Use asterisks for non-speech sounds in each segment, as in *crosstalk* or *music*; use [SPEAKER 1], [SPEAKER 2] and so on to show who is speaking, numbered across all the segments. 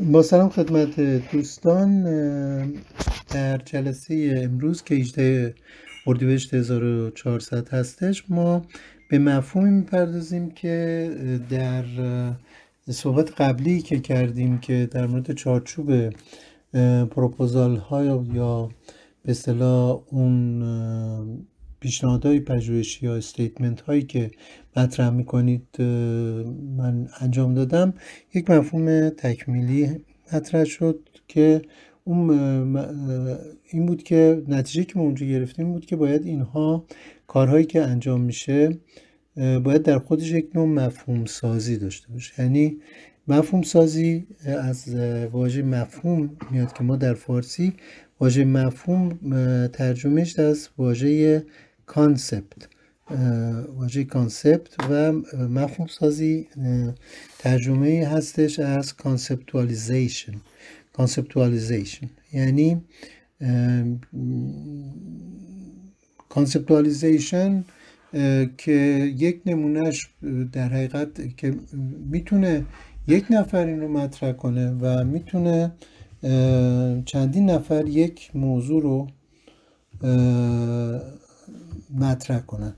[SPEAKER 1] با سلام خدمت دوستان در جلسه امروز که 18 اردیبهشت 1400 هستش ما به مفهومی میپردازیم که در صحبت قبلی که کردیم که در مورد چارچوب پروپوزال های یا به اصطلاح اون پیشنهادهای پژوهشی یا استیتمنت هایی که مطرح میکنید من انجام دادم یک مفهوم تکمیلی مطرح شد که اون این بود که نتیجه که ما اونجا گرفتیم بود که باید اینها کارهایی که انجام میشه باید در خودش یک نوع مفهوم سازی داشته باشه یعنی مفهوم سازی از واژه مفهوم میاد که ما در فارسی واژه مفهوم ترجمهش از واژه کانسپت واژه کانسپت و مفهوم سازی ترجمه هستش از کانسپتوالیزیشن کانسپتوالیزیشن یعنی کانسپتوالیزیشن که یک نمونهش در حقیقت که میتونه یک نفر این رو مطرح کنه و میتونه چندین نفر یک موضوع رو مطرح کنن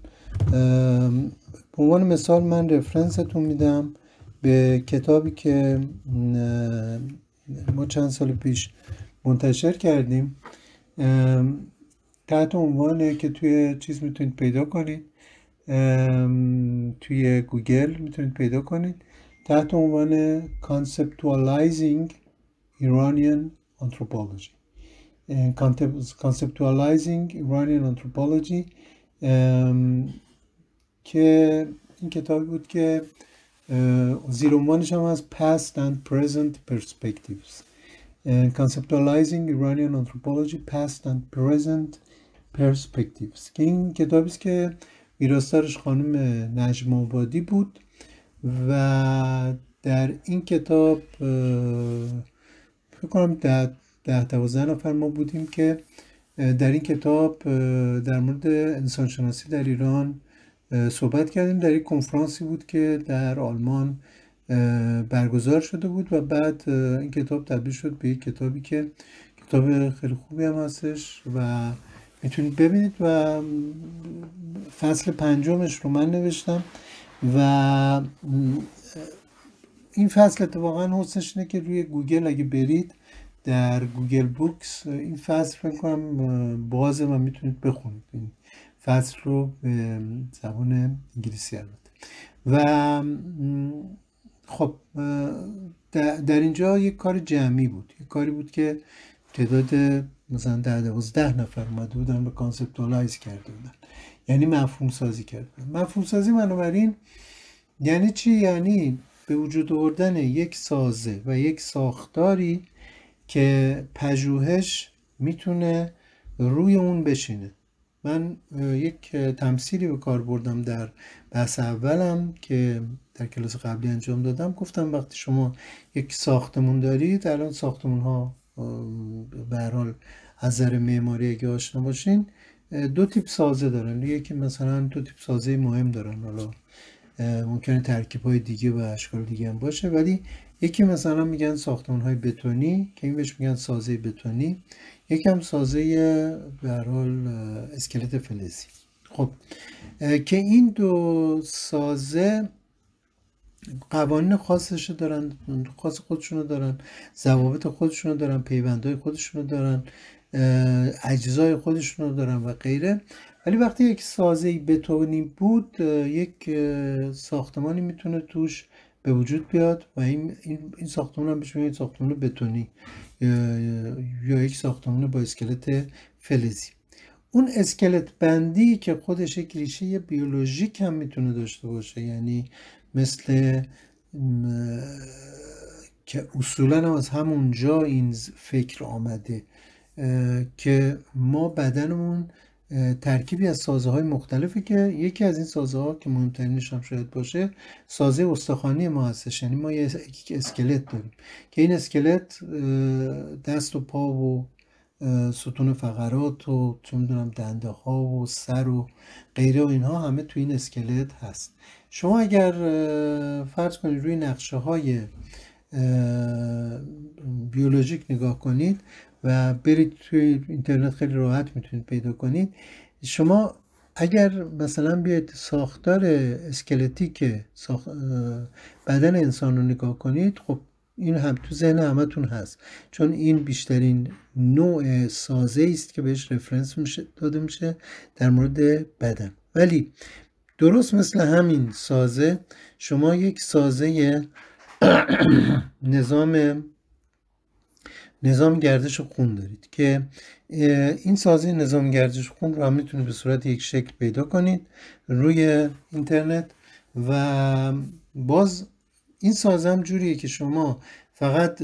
[SPEAKER 1] به عنوان مثال من رفرنستون میدم به کتابی که ما چند سال پیش منتشر کردیم تحت عنوانه که توی چیز میتونید پیدا کنید توی گوگل میتونید پیدا کنید تحت عنوان Conceptualizing Iranian Anthropology Conceptualizing Iranian Anthropology که این کتابی بود که زیر عنوانش هم از Past and Present Perspectives Conceptualizing Iranian Anthropology Past and Present Perspectives که این کتابی است که ویراستارش خانم نجم آبادی بود و در این کتاب فکر کنم ده, ده دوازده نفر ما بودیم که در این کتاب در مورد انسانشناسی در ایران صحبت کردیم در یک کنفرانسی بود که در آلمان برگزار شده بود و بعد این کتاب تبدیل شد به یک کتابی که کتاب خیلی خوبی هم هستش و میتونید ببینید و فصل پنجمش رو من نوشتم و این فصل اتفاقا حسنش اینه که روی گوگل اگه برید در گوگل بوکس این فصل فکر کنم بازه و میتونید بخونید این فصل رو به زبان انگلیسی البته و خب در اینجا یک کار جمعی بود یک کاری بود که تعداد مثلا در دوازده نفر اومده بودن و کانسپتوالایز کرده بودن یعنی مفهوم سازی کرده بودن مفهوم سازی بنابراین یعنی چی یعنی به وجود آوردن یک سازه و یک ساختاری که پژوهش میتونه روی اون بشینه من یک تمثیلی به کار بردم در بحث اولم که در کلاس قبلی انجام دادم گفتم وقتی شما یک ساختمون دارید الان ساختمون ها برحال از نظر معماری اگه آشنا باشین دو تیپ سازه دارن یکی مثلا دو تیپ سازه مهم دارن حالا ممکنه ترکیب های دیگه و اشکال دیگه هم باشه ولی یکی مثلا میگن ساختمان های بتونی که این بهش میگن سازه بتونی یکی هم سازه برحال اسکلت فلزی خب که این دو سازه قوانین خاصش دارن خاص خودشونو دارن ضوابط خودشونو دارن پیوندهای خودشونو دارن اجزای خودشونو دارن و غیره ولی وقتی یک سازه بتونی بود یک ساختمانی میتونه توش به وجود بیاد و این این ساختمون هم بشه یک ساختمان بتونی یا یک ساختمان با اسکلت فلزی اون اسکلت بندی که خودش یک ریشه بیولوژیک هم میتونه داشته باشه یعنی مثل که اصولا هم از همونجا این فکر آمده که ما بدنمون ترکیبی از سازه های مختلفه که یکی از این سازه ها که مهمترینش هم شاید باشه سازه استخوانی ما هستش یعنی ما یک اسکلت داریم که این اسکلت دست و پا و ستون فقرات و چون میدونم دنده ها و سر و غیره و اینها همه تو این اسکلت هست شما اگر فرض کنید روی نقشه های بیولوژیک نگاه کنید و برید توی اینترنت خیلی راحت میتونید پیدا کنید شما اگر مثلا بیاید ساختار اسکلتیک ساخت... بدن انسان رو نگاه کنید خب این هم تو ذهن همتون هست چون این بیشترین نوع سازه است که بهش رفرنس میشه داده میشه در مورد بدن ولی درست مثل همین سازه شما یک سازه *coughs* نظام نظام گردش خون دارید که این سازه نظام گردش خون رو هم میتونید به صورت یک شکل پیدا کنید روی اینترنت و باز این سازم جوریه که شما فقط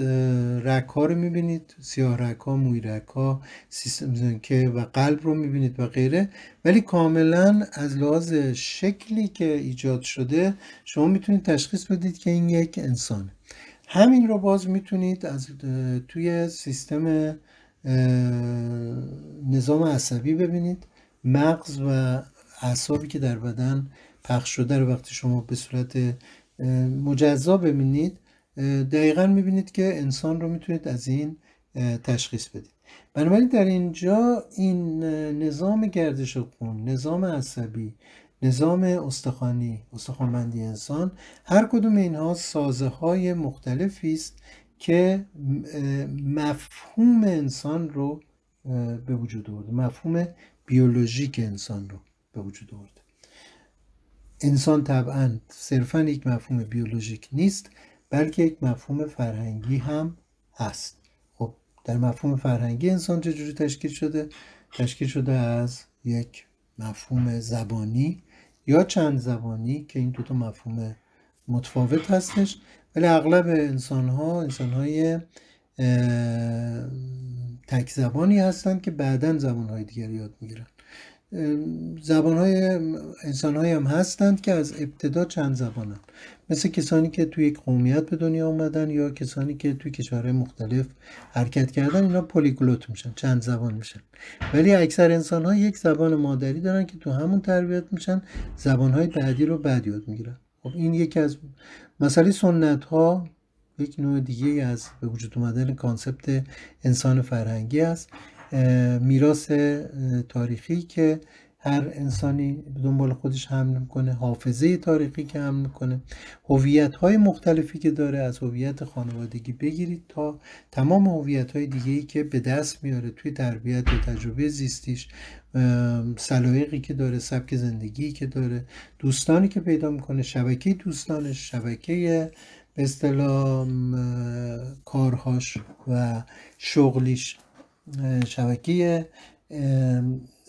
[SPEAKER 1] رک ها رو میبینید سیاه رک ها موی رک ها سیستم که و قلب رو میبینید و غیره ولی کاملا از لحاظ شکلی که ایجاد شده شما میتونید تشخیص بدید که این یک انسانه همین رو باز میتونید از توی سیستم نظام عصبی ببینید مغز و اعصابی که در بدن پخش شده رو وقتی شما به صورت مجزا ببینید دقیقا میبینید که انسان رو میتونید از این تشخیص بدید بنابراین در اینجا این نظام گردش خون نظام عصبی نظام استخوانی استخوانبندی انسان هر کدوم اینها سازه های مختلفی است که مفهوم انسان رو به وجود آورده مفهوم بیولوژیک انسان رو به وجود آورده انسان طبعا صرفا یک مفهوم بیولوژیک نیست بلکه یک مفهوم فرهنگی هم هست خب در مفهوم فرهنگی انسان چجوری تشکیل شده تشکیل شده از یک مفهوم زبانی یا چند زبانی که این دوتا مفهوم متفاوت هستش ولی اغلب انسان ها انسان های تک زبانی هستند که بعدا زبان های دیگر یاد میگیرن زبان های انسان های هم هستند که از ابتدا چند زبانن. مثل کسانی که توی یک قومیت به دنیا آمدن یا کسانی که توی کشورهای مختلف حرکت کردن اینا پولیگلوت میشن چند زبان میشن ولی اکثر انسان ها یک زبان مادری دارن که تو همون تربیت میشن زبان های بعدی رو بعد یاد میگیرن خب این یکی از مسئله سنت ها یک نوع دیگه از به وجود اومدن کانسپت انسان فرهنگی است میراث تاریخی که هر انسانی دنبال خودش حمل میکنه حافظه تاریخی که حمل میکنه هویت های مختلفی که داره از هویت خانوادگی بگیرید تا تمام هویت های دیگه ای که به دست میاره توی تربیت و تجربه زیستیش سلایقی که داره سبک زندگی که داره دوستانی که پیدا میکنه شبکه دوستانش شبکه به اصطلاح کارهاش و شغلیش شبکه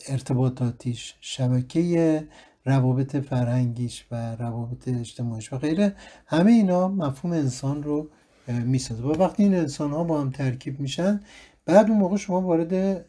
[SPEAKER 1] ارتباطاتیش شبکه روابط فرهنگیش و روابط اجتماعیش و غیره همه اینا مفهوم انسان رو میسازه و وقتی این انسان ها با هم ترکیب میشن بعد اون موقع شما وارد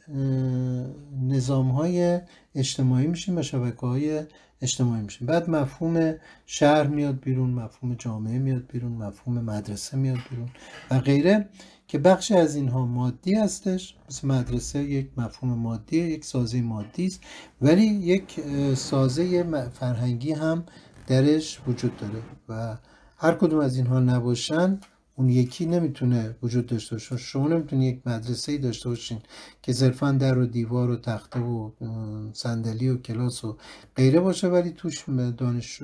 [SPEAKER 1] نظام های اجتماعی میشین و شبکه های اجتماعی میشین بعد مفهوم شهر میاد بیرون مفهوم جامعه میاد بیرون مفهوم مدرسه میاد بیرون و غیره که بخش از اینها مادی هستش مثل مدرسه یک مفهوم مادی یک سازه مادی است ولی یک سازه فرهنگی هم درش وجود داره و هر کدوم از اینها نباشن اون یکی نمیتونه وجود داشته باشه شما نمیتونی یک مدرسه ای داشته باشین که صرفا در و دیوار و تخته و صندلی و کلاس و غیره باشه ولی توش دانش,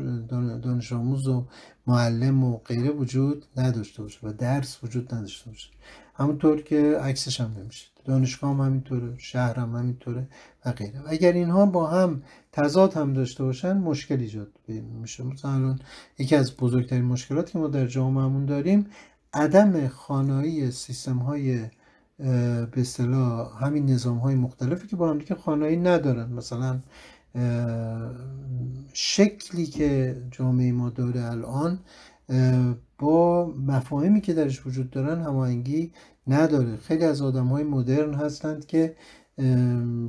[SPEAKER 1] دانش آموز و معلم و غیره وجود نداشته باشه و درس وجود نداشته باشه همونطور که عکسش هم نمیشه دانشگاه هم همینطوره شهر هم همینطوره و غیره و اگر اینها با هم تضاد هم داشته باشن مشکل ایجاد میشه مثلا الان یکی از بزرگترین مشکلاتی که ما در جامعهمون داریم عدم خانایی سیستم های به اصطلاح همین نظام های مختلفی که با هم دیگه خانایی ندارن مثلا شکلی که جامعه ما داره الان با مفاهیمی که درش وجود دارن هماهنگی نداره خیلی از آدم های مدرن هستند که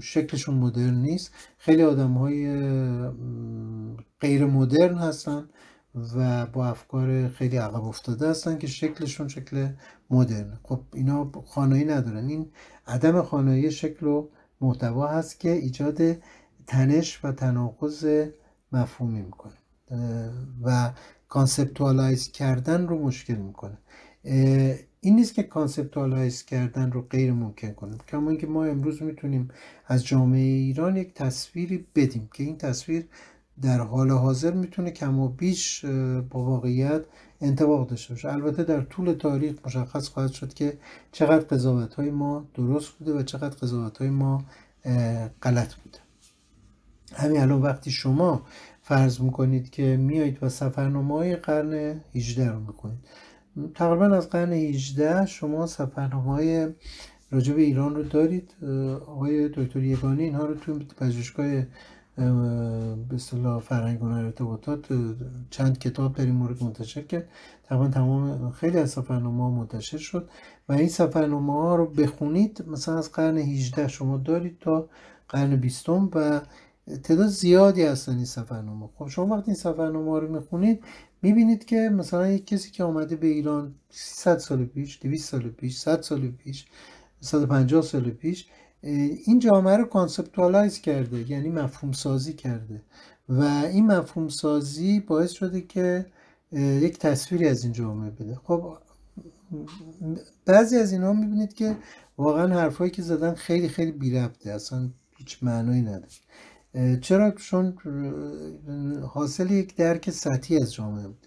[SPEAKER 1] شکلشون مدرن نیست خیلی آدم های غیر مدرن هستند و با افکار خیلی عقب افتاده هستن که شکلشون شکل مدرن خب اینا خانایی ندارن این عدم خانایی شکل و محتوا هست که ایجاد تنش و تناقض مفهومی میکنه و کانسپتوالایز کردن رو مشکل میکنه این نیست که کانسپتوالایز کردن رو غیر ممکن کنیم کما اینکه ما امروز میتونیم از جامعه ایران یک تصویری بدیم که این تصویر در حال حاضر میتونه کم و بیش با واقعیت انتباق داشته باشه البته در طول تاریخ مشخص خواهد شد که چقدر قضاوت های ما درست بوده و چقدر قضاوت های ما غلط بوده همین الان وقتی شما فرض میکنید که میایید و سفرنامه های قرن 18 رو میکنید تقریبا از قرن 18 شما سفرنامه های راجب ایران رو دارید آقای دکتر یگانی اینها رو توی پژوهشگاه به اصطلاح فرهنگ و ارتباطات چند کتاب در این مورد منتشر کرد طبعا تمام خیلی از سفرنامه ها منتشر شد و این سفرنامه ها رو بخونید مثلا از قرن 18 شما دارید تا قرن 20 و تعداد زیادی هستن این سفرنما خب شما وقتی این سفرنامه رو میخونید میبینید که مثلا یک کسی که آمده به ایران 300 سال پیش 200 سال پیش 100 سال پیش 150 سال پیش این جامعه رو کانسپتوالایز کرده یعنی مفهوم سازی کرده و این مفهوم سازی باعث شده که یک تصویری از این جامعه بده خب بعضی از اینها میبینید که واقعا حرفایی که زدن خیلی خیلی بی ربطه اصلا هیچ معنایی نداره چرا چون حاصل یک درک سطحی از جامعه بوده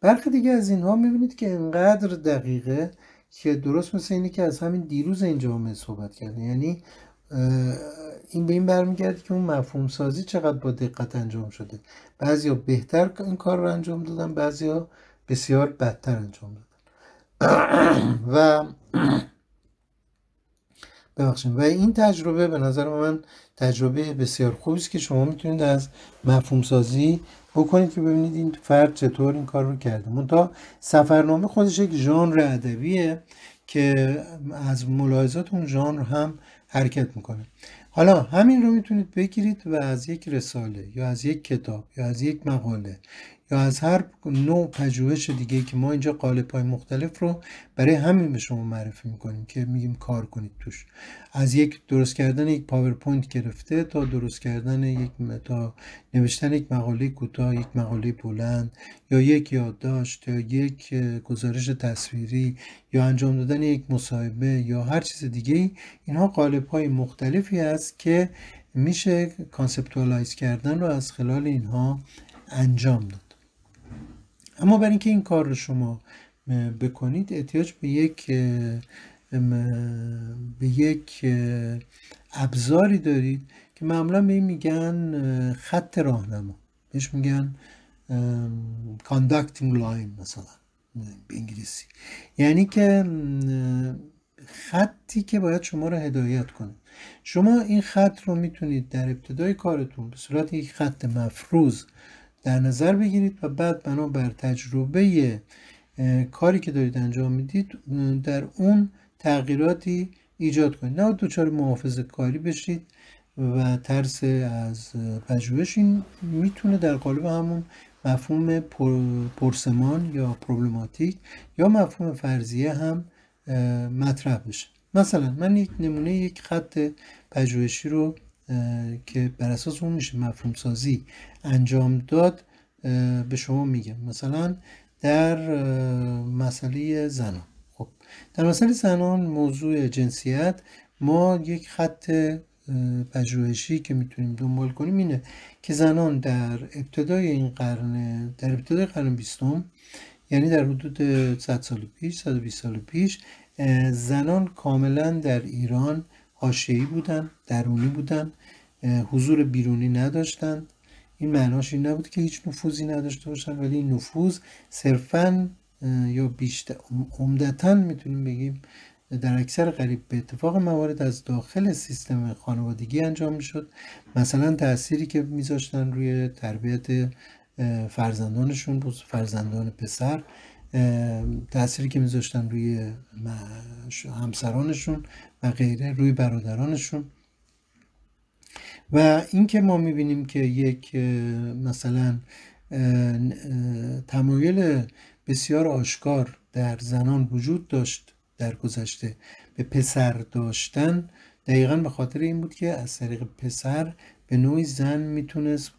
[SPEAKER 1] برخی دیگه از اینها میبینید که انقدر دقیقه که درست مثل اینه که از همین دیروز اینجا همه صحبت کرده یعنی این به این برمیگرده که اون مفهوم سازی چقدر با دقت انجام شده بعضیا بهتر این کار رو انجام دادن ها بسیار بدتر انجام دادن *clears throat* و *clears throat* ببخشید و این تجربه به نظر من تجربه بسیار خوبی است که شما میتونید از مفهوم سازی بکنید که ببینید این فرد چطور این کار رو کرده منتها سفرنامه خودش یک ژانر ادبیه که از ملاحظات اون ژانر هم حرکت میکنه حالا همین رو میتونید بگیرید و از یک رساله یا از یک کتاب یا از یک مقاله یا از هر نوع پژوهش دیگه که ما اینجا قالب های مختلف رو برای همین به شما معرفی میکنیم که میگیم کار کنید توش از یک درست کردن یک پاورپوینت گرفته تا درست کردن یک تا نوشتن یک مقاله کوتاه یک مقاله بلند یا یک یادداشت یا یک گزارش تصویری یا انجام دادن یک مصاحبه یا هر چیز دیگه اینها قالب های مختلفی است که میشه کانسپتوالایز کردن رو از خلال اینها انجام داد اما برای اینکه این کار رو شما بکنید احتیاج به یک به یک ابزاری دارید که معمولا به این میگن خط راهنما بهش میگن conducting line مثلا به انگلیسی یعنی که خطی که باید شما رو هدایت کنه شما این خط رو میتونید در ابتدای کارتون به صورت یک خط مفروض در نظر بگیرید و بعد بنا بر تجربه کاری که دارید انجام میدید در اون تغییراتی ایجاد کنید نه دچار محافظه کاری بشید و ترس از پژوهش این میتونه در قالب همون مفهوم پرسمان یا پروبلماتیک یا مفهوم فرضیه هم مطرح بشه مثلا من یک نمونه یک خط پژوهشی رو که بر اساس اون میشه مفهوم سازی انجام داد به شما میگم مثلا در مسئله زنان خب در مسئله زنان موضوع جنسیت ما یک خط پژوهشی که میتونیم دنبال کنیم اینه که زنان در ابتدای این قرن در ابتدای قرن بیستم یعنی در حدود 100 سال پیش 120 سال پیش زنان کاملا در ایران حاشیه‌ای بودن درونی بودن حضور بیرونی نداشتند این معناش این نبود که هیچ نفوذی نداشته باشن ولی این نفوذ صرفا یا بیشتر عمدتا میتونیم بگیم در اکثر قریب به اتفاق موارد از داخل سیستم خانوادگی انجام میشد مثلا تأثیری که میذاشتن روی تربیت فرزندانشون فرزندان پسر تأثیری که میذاشتن روی همسرانشون و غیره روی برادرانشون و اینکه ما میبینیم که یک مثلا تمایل بسیار آشکار در زنان وجود داشت در گذشته به پسر داشتن دقیقا به خاطر این بود که از طریق پسر به نوعی زن میتونست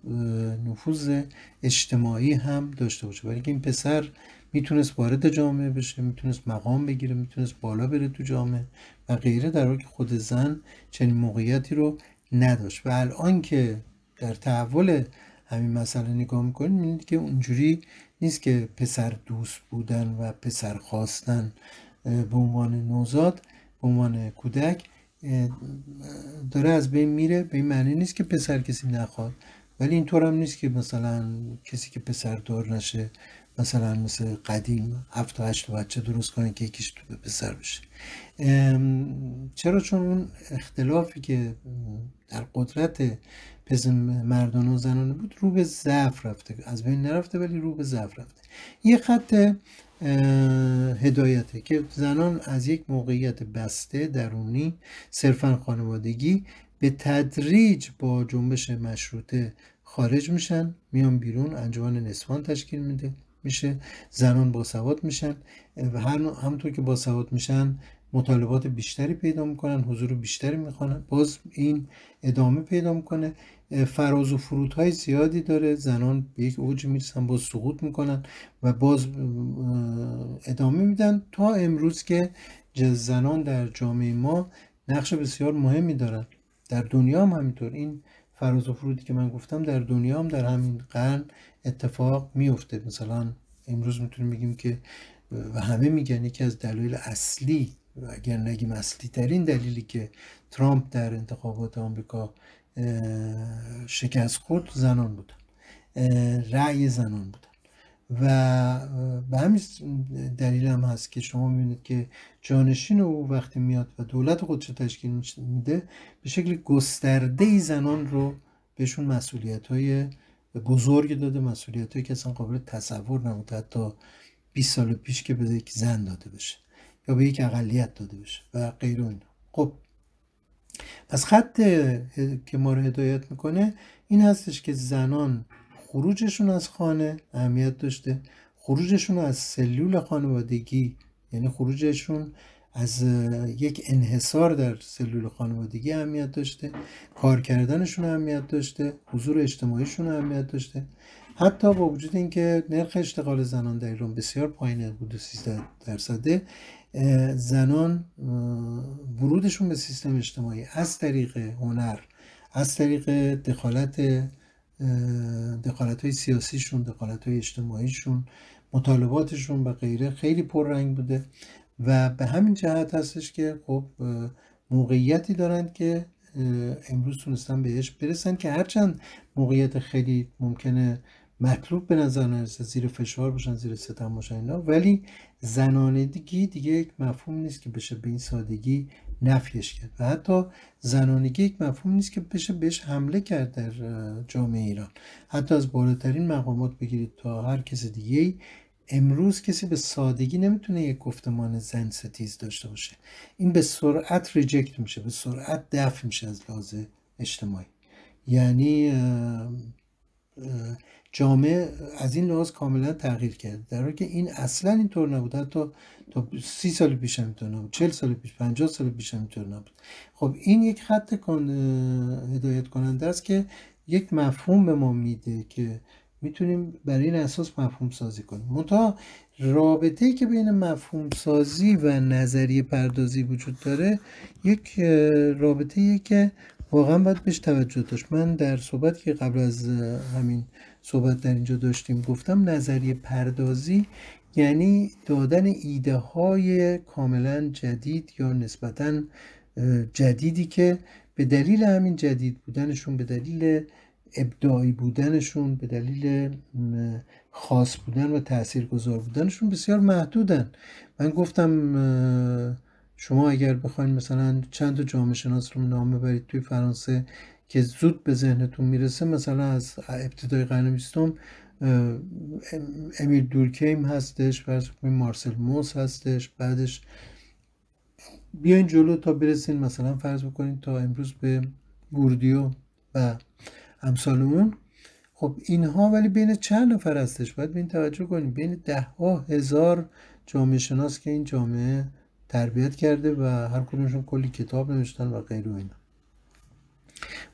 [SPEAKER 1] نفوذ اجتماعی هم داشته باشه ولی این پسر میتونست وارد جامعه بشه میتونست مقام بگیره میتونست بالا بره تو جامعه و غیره در حالی که خود زن چنین موقعیتی رو نداشت و الان که در تحول همین مسئله نگاه میکنیم میبینید که اونجوری نیست که پسر دوست بودن و پسر خواستن به عنوان نوزاد به عنوان کودک داره از بین میره به این معنی نیست که پسر کسی نخواد ولی اینطور هم نیست که مثلا کسی که پسر دار نشه مثلا مثل قدیم هفت و هشت بچه درست کنه که یکیش تو پسر بشه چرا چون اون اختلافی که در قدرت پزم مردان و زنانه بود رو به ضعف رفته از بین نرفته ولی رو به ضعف رفته یه خط هدایته که زنان از یک موقعیت بسته درونی صرفا خانوادگی به تدریج با جنبش مشروطه خارج میشن میان بیرون انجمن نسوان تشکیل میده میشه زنان باسواد میشن و همونطور که باسواد میشن مطالبات بیشتری پیدا میکنن حضور بیشتری میخوان باز این ادامه پیدا میکنه فراز و فرودهای زیادی داره زنان به یک اوج میرسن باز سقوط میکنن و باز ادامه میدن تا امروز که زنان در جامعه ما نقش بسیار مهمی دارن در دنیا هم همینطور این فراز و فرودی که من گفتم در دنیا هم در همین قرن اتفاق میفته مثلا امروز میتونیم بگیم که و همه میگن یکی از دلایل اصلی و اگر نگیم اصلی ترین دلیلی که ترامپ در انتخابات آمریکا شکست خورد زنان بودن رأی زنان بودن و به همین دلیل هم هست که شما میبینید که جانشین او وقتی میاد و دولت خودش رو تشکیل میده به شکل گسترده زنان رو بهشون مسئولیت های بزرگ داده مسئولیت که اصلا قابل تصور نبود حتی 20 سال پیش که به یک زن داده بشه یا به یک اقلیت داده بشه و غیر اینا خب پس خط که ما رو هدایت میکنه این هستش که زنان خروجشون از خانه اهمیت داشته خروجشون از سلول خانوادگی یعنی خروجشون از یک انحصار در سلول خانوادگی اهمیت داشته کار کردنشون اهمیت داشته حضور اجتماعیشون اهمیت داشته حتی با وجود اینکه نرخ اشتغال زنان در ایران بسیار پایین حدود 13 درصده زنان ورودشون به سیستم اجتماعی از طریق هنر از طریق دخالت دخالت های سیاسیشون دخالت های اجتماعیشون مطالباتشون و غیره خیلی پررنگ بوده و به همین جهت هستش که خب موقعیتی دارند که امروز تونستن بهش برسن که هرچند موقعیت خیلی ممکنه مطلوب به نظر نرسه زیر فشار باشن زیر ستم باشن اینا ولی زنانگی دیگه یک مفهوم نیست که بشه به این سادگی نفیش کرد و حتی زنانگی یک مفهوم نیست که بشه بهش حمله کرد در جامعه ایران حتی از بالاترین مقامات بگیرید تا هر کس دیگه ای امروز کسی به سادگی نمیتونه یک گفتمان زن ستیز داشته باشه این به سرعت ریجکت میشه به سرعت دفع میشه از لحاظ اجتماعی یعنی جامعه از این لحاظ کاملا تغییر کرد در حالی که این اصلا اینطور نبود حتی تا سی سال پیش هم اینطور نبود چل سال پیش پنجاه سال پیش هم اینطور نبود خب این یک خط کن... هدایت کننده است که یک مفهوم به ما میده که میتونیم برای این اساس مفهوم سازی کنیم منتها رابطه که بین مفهوم سازی و نظریه پردازی وجود داره یک رابطه که واقعا باید بهش توجه داشت من در صحبت که قبل از همین صحبت در اینجا داشتیم گفتم نظریه پردازی یعنی دادن ایده های کاملا جدید یا نسبتا جدیدی که به دلیل همین جدید بودنشون به دلیل ابداعی بودنشون به دلیل خاص بودن و تاثیرگذار بودنشون بسیار محدودن من گفتم شما اگر بخواید مثلا چند تا جامعه شناس رو نام ببرید توی فرانسه که زود به ذهنتون میرسه مثلا از ابتدای قرن بیستم امیل دورکیم هستش بعدش مارسل موس هستش بعدش بیاین جلو تا برسین مثلا فرض بکنید تا امروز به بوردیو و امسالمون خب اینها ولی بین چند نفر هستش باید به این توجه کنید بین ده ها هزار جامعه شناس که این جامعه تربیت کرده و هر کدومشون کلی کتاب نوشتن و غیر و اینا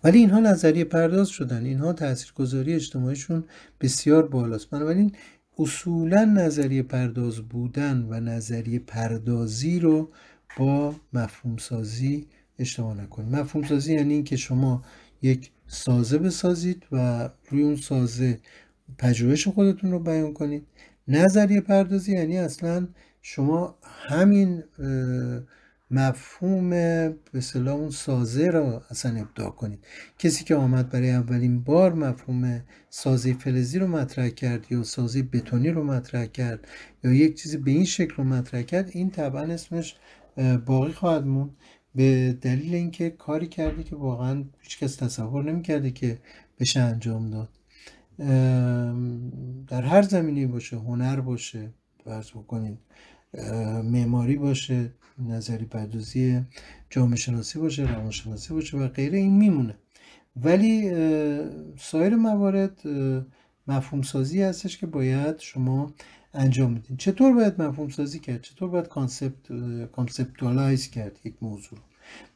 [SPEAKER 1] ولی اینها نظریه پرداز شدن اینها تاثیرگذاری اجتماعیشون بسیار بالاست بنابراین اصولا نظریه پرداز بودن و نظریه پردازی رو با مفهوم سازی اشتباه نکنید مفهوم سازی یعنی اینکه شما یک سازه بسازید و روی اون سازه پژوهش خودتون رو بیان کنید نظریه پردازی یعنی اصلا شما همین مفهوم به صلاح اون سازه را اصلا ابداع کنید کسی که آمد برای اولین بار مفهوم سازه فلزی رو مطرح کرد یا سازه بتونی رو مطرح کرد یا یک چیزی به این شکل رو مطرح کرد این طبعا اسمش باقی خواهد موند به دلیل اینکه کاری کرده که واقعا هیچکس تصور نمیکرده که بشه انجام داد در هر زمینی باشه هنر باشه فرض بکنید معماری باشه نظری پردازی جامعه شناسی باشه روان شناسی باشه و غیره این میمونه ولی سایر موارد مفهوم سازی هستش که باید شما انجام بدین چطور باید مفهوم سازی کرد چطور باید کانسپت کانسپتوالایز کرد یک موضوع رو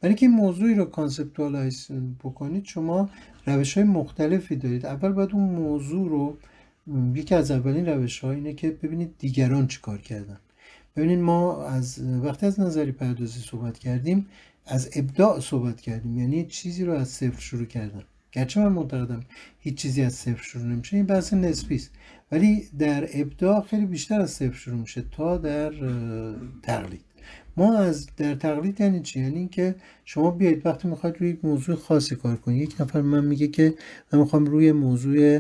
[SPEAKER 1] برای اینکه موضوعی رو کانسپتوالایز بکنید شما روش های مختلفی دارید اول باید اون موضوع رو یکی از اولین روش اینه که ببینید دیگران چیکار کردن ببینید ما از وقتی از نظری پردازی صحبت کردیم از ابداع صحبت کردیم یعنی چیزی رو از صفر شروع کردن گرچه من معتقدم هیچ چیزی از صفر شروع نمیشه این بحث نسبی است ولی در ابداع خیلی بیشتر از صفر شروع میشه تا در تقلید ما از در تقلید یعنی چی یعنی اینکه شما بیاید وقتی میخواید روی موضوع خاصی کار کنید یک نفر من میگه که من میخوام روی موضوع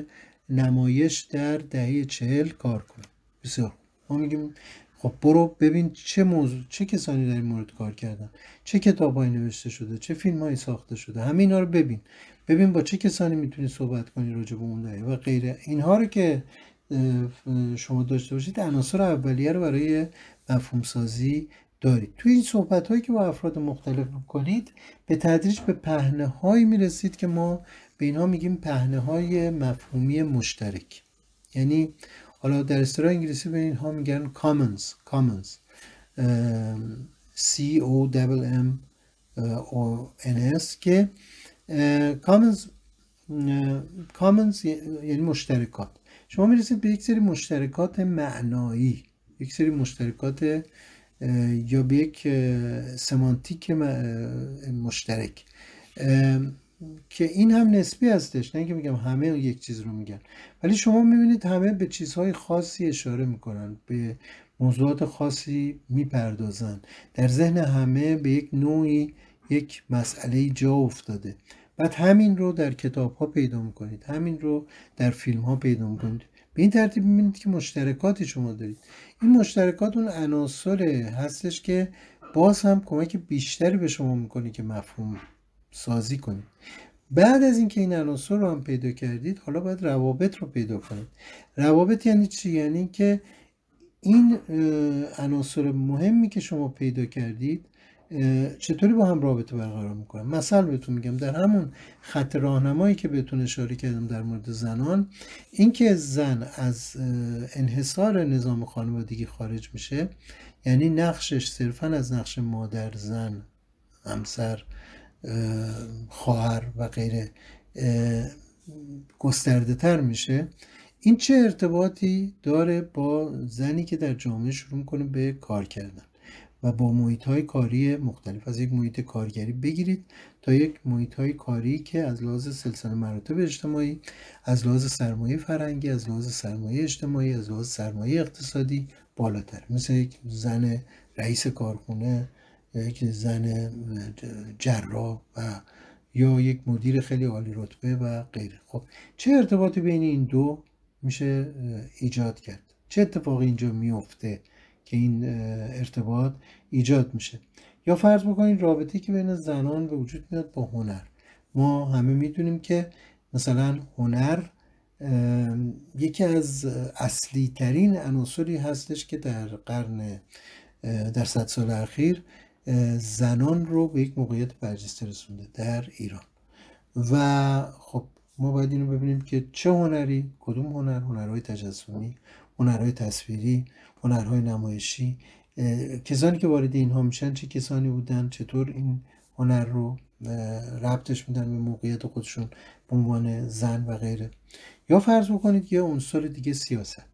[SPEAKER 1] نمایش در دهه چهل کار کنم بسیار ما میگیم خب برو ببین چه موضوع چه کسانی در این مورد کار کردن چه کتابهایی نوشته شده چه فیلمهایی ساخته شده همه اینا رو ببین ببین با چه کسانی میتونی صحبت کنی راجع به اون و غیره اینها رو که شما داشته باشید عناصر اولیه رو برای مفهوم سازی دارید توی این صحبت هایی که با افراد مختلف میکنید به تدریج به پهنه هایی میرسید که ما به اینها میگیم پهنه های مفهومی مشترک یعنی حالا در اصطلاح انگلیسی به اینها میگن commons commons C O دبل M O N S که کامنز کامنز یعنی مشترکات شما میرسید به یک سری مشترکات معنایی یک سری مشترکات یا به یک سمانتیک مشترک که این هم نسبی هستش نه اینکه میگم همه یک چیز رو میگن ولی شما میبینید همه به چیزهای خاصی اشاره میکنن به موضوعات خاصی میپردازن در ذهن همه به یک نوعی یک مسئله جا افتاده بعد همین رو در کتاب ها پیدا میکنید همین رو در فیلم ها پیدا میکنید به این ترتیب میبینید که مشترکاتی شما دارید این مشترکات اون عناصر هستش که باز هم کمک بیشتری به شما میکنه که مفهوم سازی کنید بعد از اینکه این عناصر رو هم پیدا کردید حالا باید روابط رو پیدا کنید روابط یعنی چی یعنی که این عناصر مهمی که شما پیدا کردید چطوری با هم رابطه برقرار میکنن مثلا بهتون میگم در همون خط راهنمایی که بهتون اشاره کردم در مورد زنان اینکه زن از انحصار نظام خانوادگی خارج میشه یعنی نقشش صرفا از نقش مادر زن همسر خواهر و غیره گسترده تر میشه این چه ارتباطی داره با زنی که در جامعه شروع میکنه به کار کردن و با محیط های کاری مختلف از یک محیط کارگری بگیرید تا یک محیط های کاری که از لحاظ سلسله مراتب اجتماعی از لحاظ سرمایه فرهنگی از لحاظ سرمایه اجتماعی از لحاظ سرمایه اقتصادی بالاتر مثل یک زن رئیس کارخونه یک زن جراب و یا یک مدیر خیلی عالی رتبه و غیره خب چه ارتباطی بین این دو میشه ایجاد کرد چه اتفاقی اینجا میفته که این ارتباط ایجاد میشه یا فرض بکنید رابطه که بین زنان به وجود میاد با هنر ما همه میدونیم که مثلا هنر یکی از اصلی ترین عناصری هستش که در قرن در صد سال اخیر زنان رو به یک موقعیت برجسته رسونده در ایران و خب ما باید اینو ببینیم که چه هنری کدوم هنر هنرهای تجسمی هنرهای تصویری هنرهای نمایشی کسانی که وارد اینها میشن چه کسانی بودن چطور این هنر رو ربطش میدن به موقعیت خودشون به عنوان زن و غیره یا فرض بکنید یه عنصر دیگه سیاست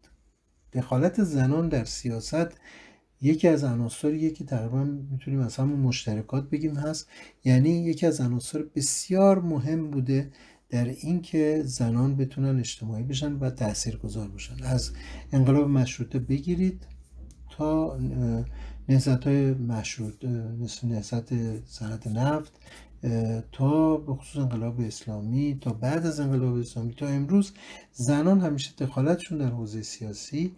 [SPEAKER 1] دخالت زنان در سیاست یکی از عناصریه که تقریبا میتونیم از همون مشترکات بگیم هست یعنی یکی از عناصر بسیار مهم بوده در اینکه زنان بتونن اجتماعی بشن و تاثیرگذار بشن از انقلاب مشروطه بگیرید تا نهزت های مشروط مثل نهزت صنعت نفت تا به خصوص انقلاب اسلامی تا بعد از انقلاب اسلامی تا امروز زنان همیشه دخالتشون در حوزه سیاسی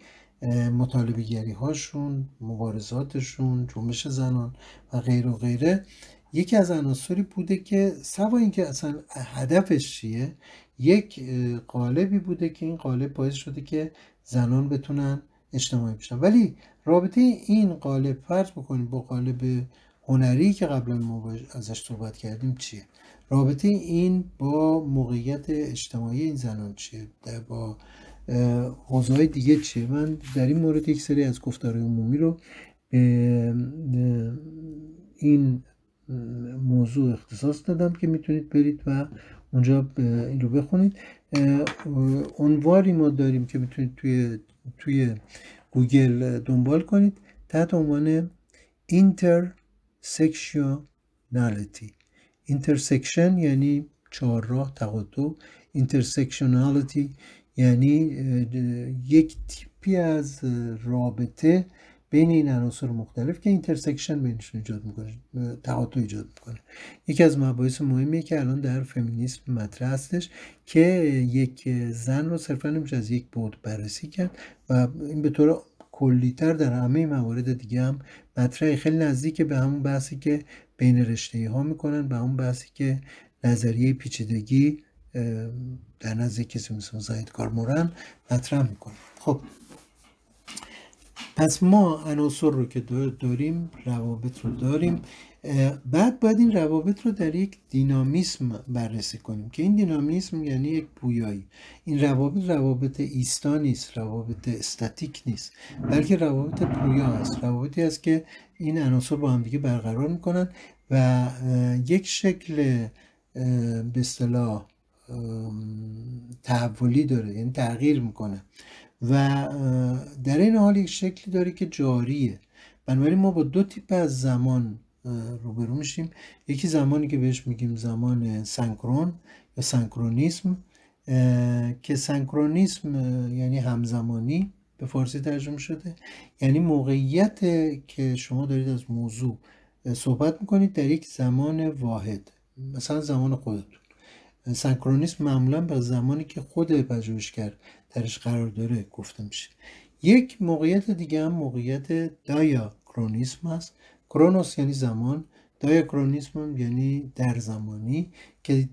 [SPEAKER 1] مطالبیگری هاشون مبارزاتشون جنبش زنان و غیر و غیره یکی از عناصری بوده که سوا اینکه اصلا هدفش چیه یک قالبی بوده که این قالب باعث شده که زنان بتونن اجتماعی بشن ولی رابطه این قالب فرض بکنیم با قالب هنری که قبلا ما ازش صحبت کردیم چیه رابطه این با موقعیت اجتماعی این زنان چیه با حوزه‌های دیگه چیه من در این مورد یک سری از گفتارهای عمومی رو این موضوع اختصاص دادم که میتونید برید و اونجا این رو بخونید عنواری ما داریم که میتونید توی توی گوگل دنبال کنید تحت عنوان Intersectionality Intersection یعنی راه تقاطع Intersectionality یعنی یک تیپی از رابطه بین این عناصر مختلف که اینترسکشن بینشون ایجاد میکنه تعاطی ایجاد میکنه یکی از مباحث مهمیه که الان در فمینیسم مطرح هستش که یک زن رو صرفا نمیشه از یک بود بررسی کرد و این به طور کلیتر در همه موارد دیگه هم مطرح خیلی نزدیک به همون بحثی که بین رشته ها میکنن به همون بحثی که نظریه پیچیدگی در نزد کسی مثل زاید کارمورن مطرح میکنه خب پس ما عناصر رو که داریم روابط رو داریم بعد باید این روابط رو در یک دینامیسم بررسی کنیم که این دینامیسم یعنی یک پویایی. این روابط روابط ایستا نیست روابط استاتیک نیست بلکه روابط پویا است روابطی است که این عناصر با همدیگه برقرار میکنن و یک شکل به اصطلاح تحولی داره یعنی تغییر میکنه و در این حال یک شکلی داره که جاریه بنابراین ما با دو تیپ از زمان روبرو میشیم یکی زمانی که بهش میگیم زمان سنکرون یا سنکرونیسم که سنکرونیسم یعنی همزمانی به فارسی ترجمه شده یعنی موقعیت که شما دارید از موضوع صحبت میکنید در یک زمان واحد مثلا زمان خودتون سنکرونیسم معمولا به زمانی که خود پژوهشگر درش قرار داره گفته میشه یک موقعیت دیگه هم موقعیت دایاکرونیسم هست کرونوس یعنی زمان دایاکرونیسم یعنی در زمانی که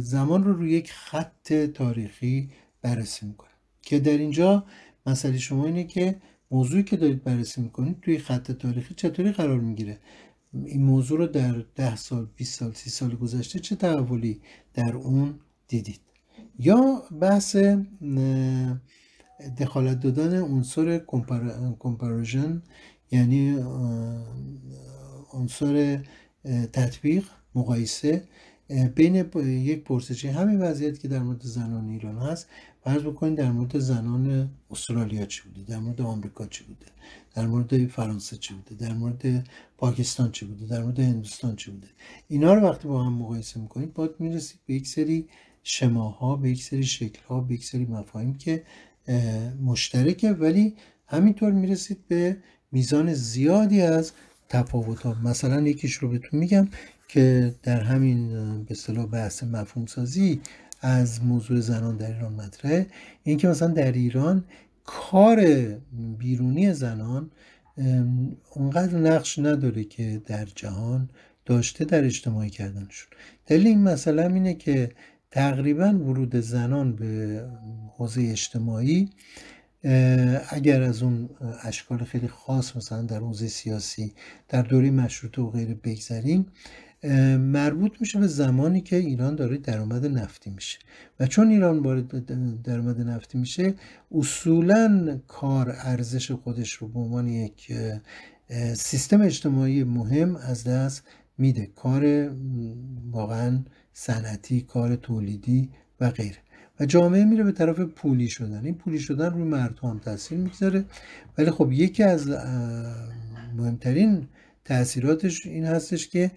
[SPEAKER 1] زمان رو روی یک خط تاریخی بررسی میکنه که در اینجا مسئله شما اینه که موضوعی که دارید بررسی میکنید توی خط تاریخی چطوری قرار میگیره این موضوع رو در ده سال 20 سال سی سال گذشته چه تحولی در اون دیدید یا بحث دخالت دادن عنصر کمپاروژن یعنی عنصر تطبیق مقایسه بین یک پرسشی همین وضعیت که در مورد زنان ایران هست فرض بکنید در مورد زنان استرالیا چی بوده در مورد آمریکا چی بوده در مورد فرانسه چی بوده در مورد پاکستان چی بوده در مورد هندوستان چی بوده اینا رو وقتی با هم مقایسه میکنید باید میرسید به یک سری شماها به یک سری شکلها به یک سری مفاهیم که مشترکه ولی همینطور میرسید به میزان زیادی از تفاوت ها مثلا یکیش رو بهتون میگم که در همین به اصطلاح بحث مفهوم سازی از موضوع زنان در ایران مطرحه که مثلا در ایران کار بیرونی زنان اونقدر نقش نداره که در جهان داشته در اجتماعی کردنشون دلیل این مسئله اینه که تقریبا ورود زنان به حوزه اجتماعی اگر از اون اشکال خیلی خاص مثلا در حوزه سیاسی در دوره مشروطه و غیره بگذریم مربوط میشه به زمانی که ایران داره درآمد نفتی میشه و چون ایران وارد درآمد نفتی میشه اصولا کار ارزش خودش رو به عنوان یک سیستم اجتماعی مهم از دست میده کار واقعا صنعتی کار تولیدی و غیره و جامعه میره به طرف پولی شدن این پولی شدن روی مردها هم تاثیر میگذاره ولی خب یکی از مهمترین تاثیراتش این هستش که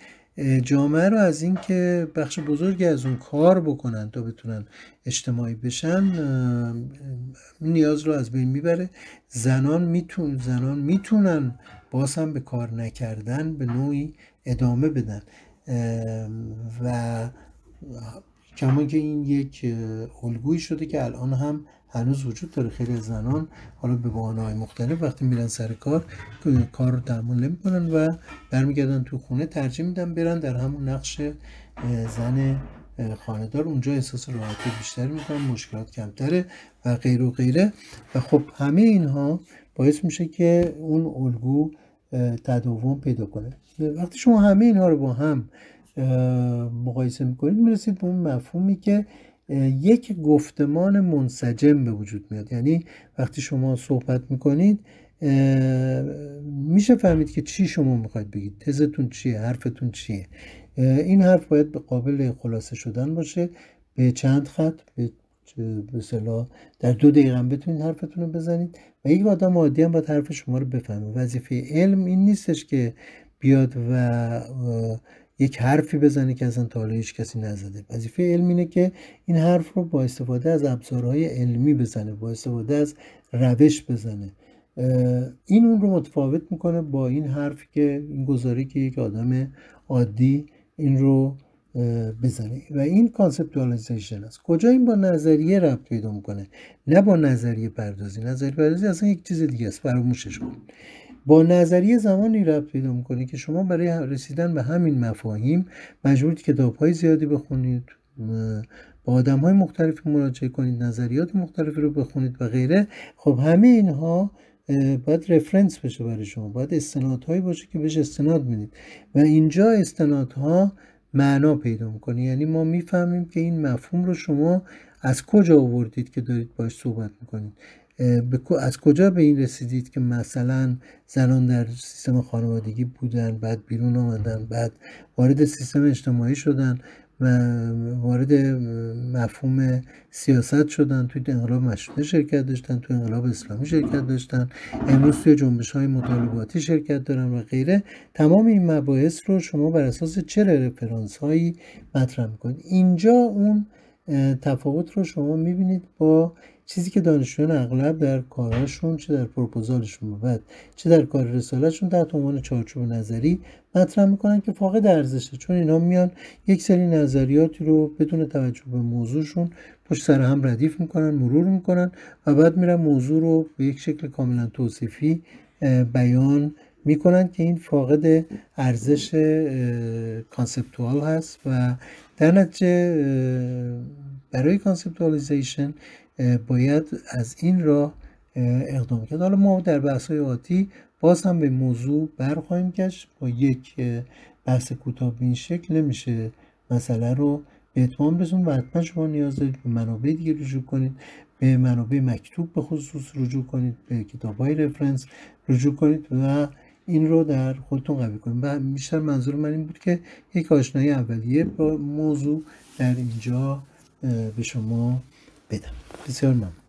[SPEAKER 1] جامعه رو از اینکه بخش بزرگی از اون کار بکنن تا بتونن اجتماعی بشن نیاز رو از بین میبره زنان میتون زنان میتونن باز هم به کار نکردن به نوعی ادامه بدن و کما که این یک الگویی شده که الان هم هنوز وجود داره خیلی زنان حالا به بحانه های مختلف وقتی میرن سر کار کار رو درمان نمیکنن و برمیگردن تو خونه ترجیح میدن برن در همون نقش زن خاندار اونجا احساس راحتی بیشتر میکنن مشکلات کمتره و غیر و غیره و خب همه اینها باعث میشه که اون الگو تداوم پیدا کنه وقتی شما همه اینها رو با هم مقایسه میکنید میرسید به اون مفهومی که یک گفتمان منسجم به وجود میاد یعنی وقتی شما صحبت میکنید میشه فهمید که چی شما میخواید بگید تزتون چیه حرفتون چیه این حرف باید به قابل خلاصه شدن باشه به چند خط به مثلا در دو دقیقه هم بتونید حرفتون رو بزنید و یک آدم عادی هم باید حرف شما رو بفهمه وظیفه علم این نیستش که بیاد و یک حرفی بزنه که اصلا تا هیچ کسی نزده وظیفه علم اینه که این حرف رو با استفاده از ابزارهای علمی بزنه با استفاده از روش بزنه این اون رو متفاوت میکنه با این حرف که این گزاره که یک آدم عادی این رو بزنه و این کانسپتوالایزیشن است کجا این با نظریه ربط پیدا میکنه نه با نظریه پردازی نظریه پردازی اصلا یک چیز دیگه است فراموشش کن با نظریه زمانی رفت پیدا میکنه که شما برای رسیدن به همین مفاهیم مجبورید کتاب های زیادی بخونید با آدم های مختلفی مراجعه کنید نظریات مختلفی رو بخونید و غیره خب همه اینها باید رفرنس بشه برای شما باید استنادهایی باشه که بهش استناد میدید و اینجا استنادها معنا پیدا میکنه یعنی ما میفهمیم که این مفهوم رو شما از کجا آوردید که دارید باش صحبت میکنید از کجا به این رسیدید که مثلا زنان در سیستم خانوادگی بودن بعد بیرون آمدن بعد وارد سیستم اجتماعی شدن و وارد مفهوم سیاست شدن توی انقلاب مشروطه شرکت داشتن توی انقلاب اسلامی شرکت داشتن امروز توی جنبش های مطالباتی شرکت دارن و غیره تمام این مباحث رو شما بر اساس چه رفرانس هایی مطرح میکنید اینجا اون تفاوت رو شما میبینید با چیزی که دانشجویان اغلب در کارشون چه در پروپوزالشون و بعد چه در کار رسالتشون تحت عنوان چارچوب نظری مطرح میکنن که فاقد ارزشه چون اینا میان یک سری نظریاتی رو بدون توجه به موضوعشون پشت سر هم ردیف میکنن مرور میکنن و بعد میرن موضوع رو به یک شکل کاملا توصیفی بیان میکنن که این فاقد ارزش کانسپتوال هست و در نتیجه برای کانسپتوالیزیشن باید از این راه اقدام کرد حالا ما در بحث های آتی باز هم به موضوع برخواهیم گشت با یک بحث کوتاه به این شکل نمیشه مسئله رو به اتمام رسون و حتما شما نیاز دارید به منابع دیگه رجوع کنید به منابع مکتوب به خصوص رجوع کنید به کتاب های رفرنس رجوع کنید و این رو در خودتون قوی کنید و بیشتر منظور من این بود که یک آشنایی اولیه با موضوع در اینجا به شما Vida. seu irmão.